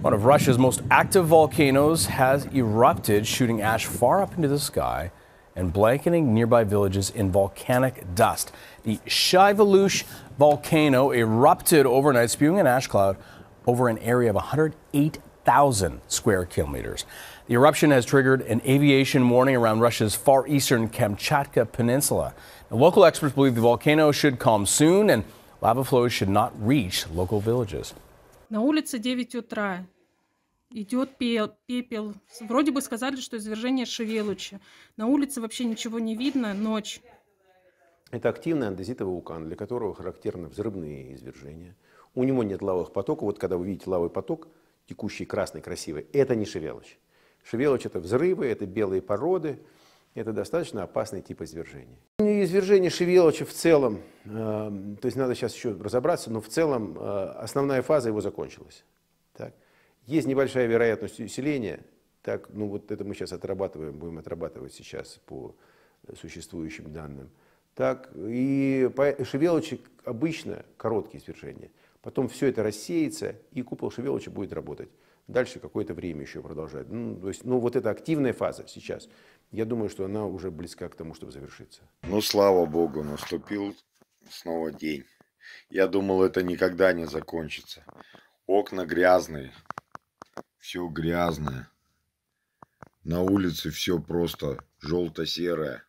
One of Russia's most active volcanoes has erupted, shooting ash far up into the sky and blanketing nearby villages in volcanic dust. The Shivalush volcano erupted overnight, spewing an ash cloud over an area of 108,000 square kilometers. The eruption has triggered an aviation warning around Russia's far eastern Kamchatka Peninsula. Now, local experts believe the volcano should calm soon and lava flows should not reach local villages. На улице 9 утра. Идет пепел. Вроде бы сказали, что извержение Шевелуча. На улице вообще ничего не видно, ночь. Это активный андезитовый вулкан, для которого характерны взрывные извержения. У него нет лавовых потоков. Вот когда вы видите лавовый поток, текущий красный, красивый, это не Шевелыч. Шевелыч – это взрывы, это белые породы это достаточно опасный тип извержения. Ну, извержение Шевеловича в целом, э, то есть надо сейчас еще разобраться, но в целом э, основная фаза его закончилась. Так. Есть небольшая вероятность усиления, так, ну вот это мы сейчас отрабатываем, будем отрабатывать сейчас по существующим данным. Так, и Шевелович обычно короткие извержения. Потом все это рассеется, и купол Шевеловича будет работать. Дальше какое-то время еще продолжать. Ну, то есть, ну, вот эта активная фаза сейчас я думаю, что она уже близка к тому, чтобы завершиться. Ну, слава богу, наступил снова день. Я думал, это никогда не закончится. Окна грязные, все грязное. На улице все просто желто-серое.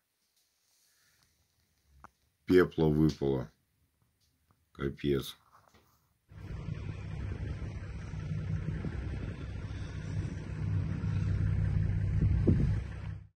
Пепла выпало. Капец.